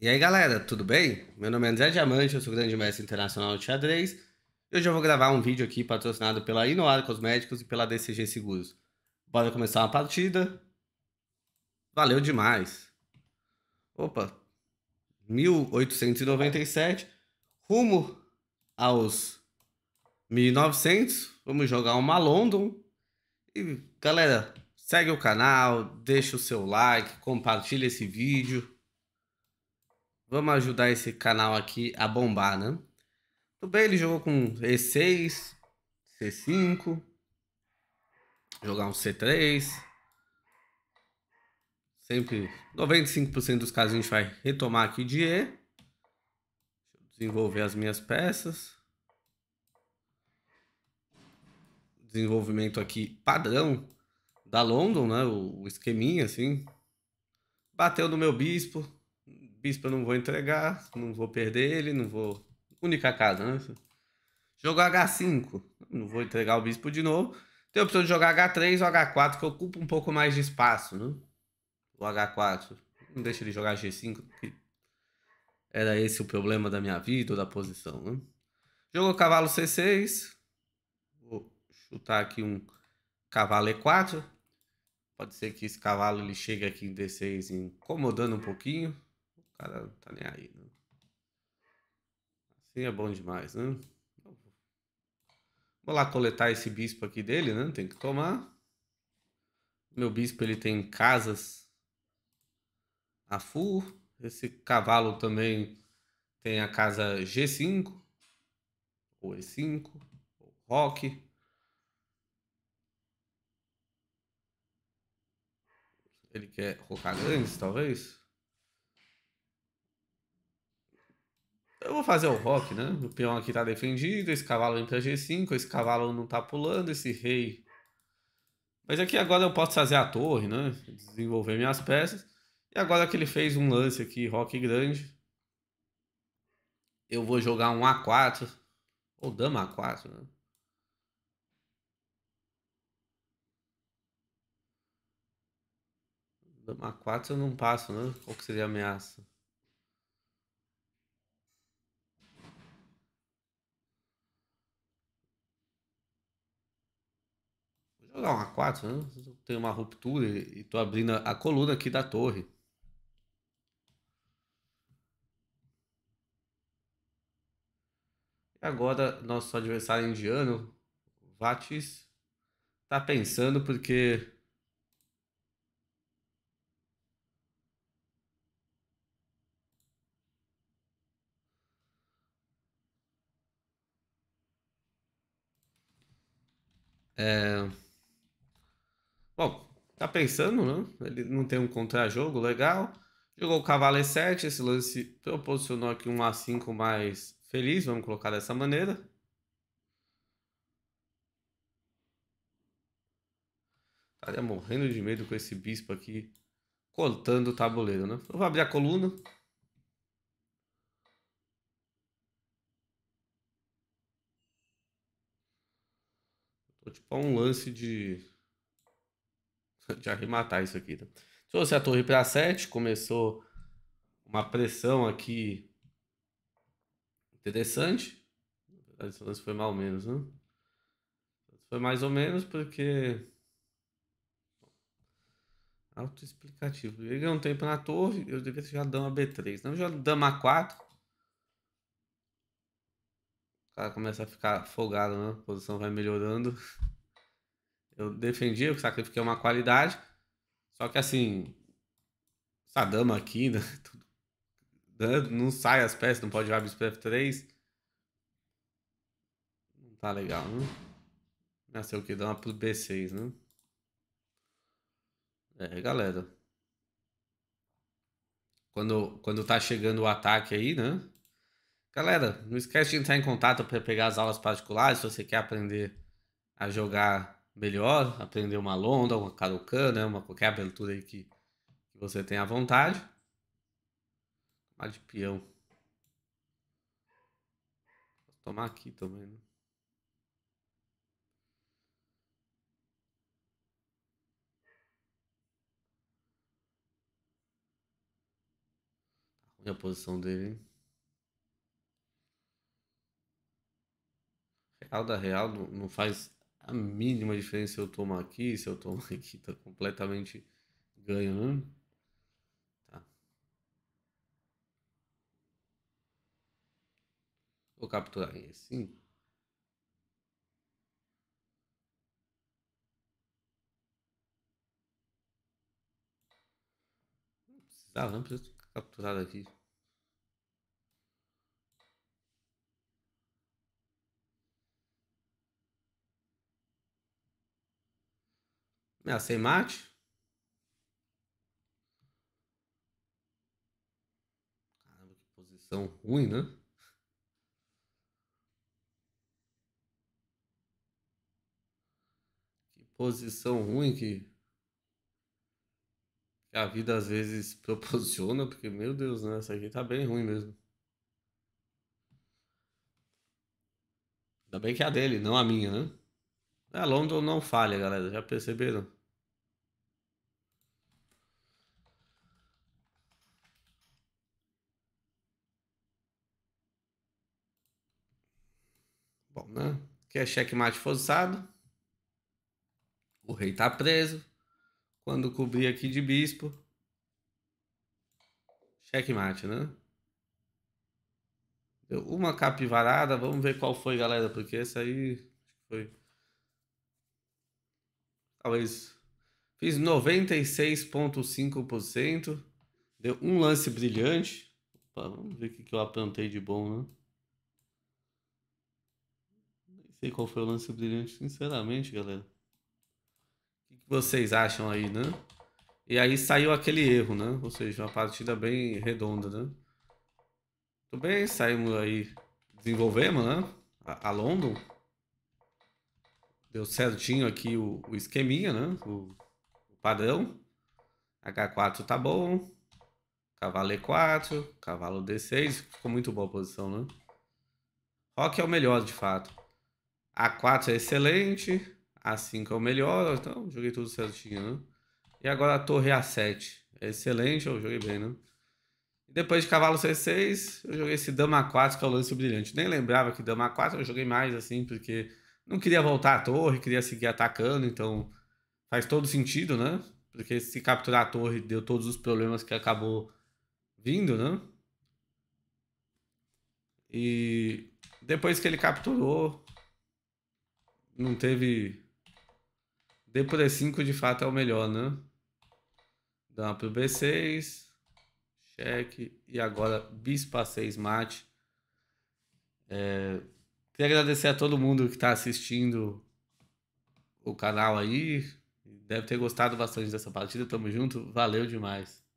E aí galera, tudo bem? Meu nome é André Diamante, eu sou grande mestre internacional de xadrez e hoje eu vou gravar um vídeo aqui patrocinado pela Inoar Cosméticos e pela DCG Seguros. Bora começar uma partida. Valeu demais. Opa, 1897, rumo aos 1900, vamos jogar uma London. E galera, segue o canal, deixa o seu like, compartilha esse vídeo Vamos ajudar esse canal aqui a bombar, né? Tudo bem, ele jogou com E6, C5, jogar um C3. Sempre 95% dos casos a gente vai retomar aqui de E. desenvolver as minhas peças. Desenvolvimento aqui padrão da London, né? O esqueminha assim. Bateu no meu bispo, Bispo eu não vou entregar, não vou perder ele, não vou. Única casa, né? Jogo H5, não vou entregar o Bispo de novo. Tem a opção de jogar H3 ou H4, que ocupa um pouco mais de espaço, né? O H4. Não deixa ele jogar G5, porque era esse o problema da minha vida ou da posição, né? Jogo cavalo C6. Vou chutar aqui um cavalo E4. Pode ser que esse cavalo ele chegue aqui em D6 incomodando um pouquinho. O cara não tá nem aí, né? Assim é bom demais, né? Vou lá coletar esse bispo aqui dele, né? Tem que tomar. Meu bispo, ele tem casas a full. Esse cavalo também tem a casa G5, ou E5, ou Rock. Ele quer rocar grandes, talvez? Eu vou fazer o rock, né? O peão aqui tá defendido, esse cavalo vem pra G5, esse cavalo não tá pulando, esse rei. Mas aqui agora eu posso fazer a torre, né? Desenvolver minhas peças. E agora que ele fez um lance aqui, rock grande. Eu vou jogar um A4. Ou dama A4, né? Dama A4 eu não passo, né? Qual que seria a ameaça? jogar um A4, né? Tem uma ruptura e tô abrindo a coluna aqui da torre. E agora nosso adversário indiano, Vatis, tá pensando porque É tá pensando, né? Ele não tem um contra-jogo legal. Jogou o cavalo E7, esse lance proporcionou aqui um A5 mais feliz, vamos colocar dessa maneira. Estaria morrendo de medo com esse bispo aqui cortando o tabuleiro, né? Eu vou abrir a coluna. Tô tipo um lance de de arrematar isso aqui. se tá? Trouxe a torre para 7, começou uma pressão aqui interessante. Esse foi mais ou menos, né? Foi mais ou menos porque. Autoexplicativo. Ele um tempo na torre, eu devia já dar uma B3. Não, já dama A4. O cara começa a ficar folgado, né? A posição vai melhorando. Eu defendia que sacrifiquei é uma qualidade. Só que assim, essa dama aqui, né? né não sai as peças, não pode jogar bispo 3 Não tá legal, né? o que dá uma pro B6, né? É, galera. Quando, quando tá chegando o ataque aí, né? Galera, não esquece de entrar em contato para pegar as aulas particulares se você quer aprender a jogar melhor, aprender uma londa, uma carucã, né? Uma, qualquer abertura aí que, que você tenha à vontade. Tomar de peão. Vou tomar aqui também, né? Tá a posição dele, hein? Real da real não faz a mínima diferença se é eu tomar aqui, se eu tomar aqui, tá completamente ganho, né? Tá. Vou capturar esse, sim. Não precisava, não preciso capturar aqui é sem mate? Caramba, que posição ruim, né? Que posição ruim que a vida às vezes proporciona, porque, meu Deus, né? Essa aqui tá bem ruim mesmo. Ainda bem que é a dele, não a minha, né? A é, London não falha, galera, já perceberam? né? que é checkmate forçado. O rei está preso. Quando cobrir aqui de bispo, checkmate, né? Deu uma capivarada, vamos ver qual foi, galera, porque essa aí foi. Talvez. Fiz 96,5%. Deu um lance brilhante. Opa, vamos ver o que eu aprontei de bom, né? sei qual foi o lance brilhante, sinceramente, galera. O que vocês acham aí, né? E aí saiu aquele erro, né? Ou seja, uma partida bem redonda, né? Tudo bem, saímos aí, desenvolvemos, né? A, a London. Deu certinho aqui o, o esqueminha, né? O, o padrão. H4 tá bom. Cavalo E4, cavalo D6. Ficou muito boa a posição, né? Rock é o melhor, de fato. A4 é excelente. A5 é o melhor. Então, joguei tudo certinho, né? E agora a torre é A7. É excelente, eu joguei bem, né? Depois de cavalo C6, eu joguei esse dama 4, que é o lance brilhante. Nem lembrava que dama 4 eu joguei mais assim, porque não queria voltar à torre, queria seguir atacando, então faz todo sentido, né? Porque se capturar a torre deu todos os problemas que acabou vindo, né? E depois que ele capturou, não teve. D por E5 de fato é o melhor, né? Dama pro B6. Cheque. E agora bispa 6 mate. É... Queria agradecer a todo mundo que está assistindo o canal aí. Deve ter gostado bastante dessa partida. Tamo junto. Valeu demais.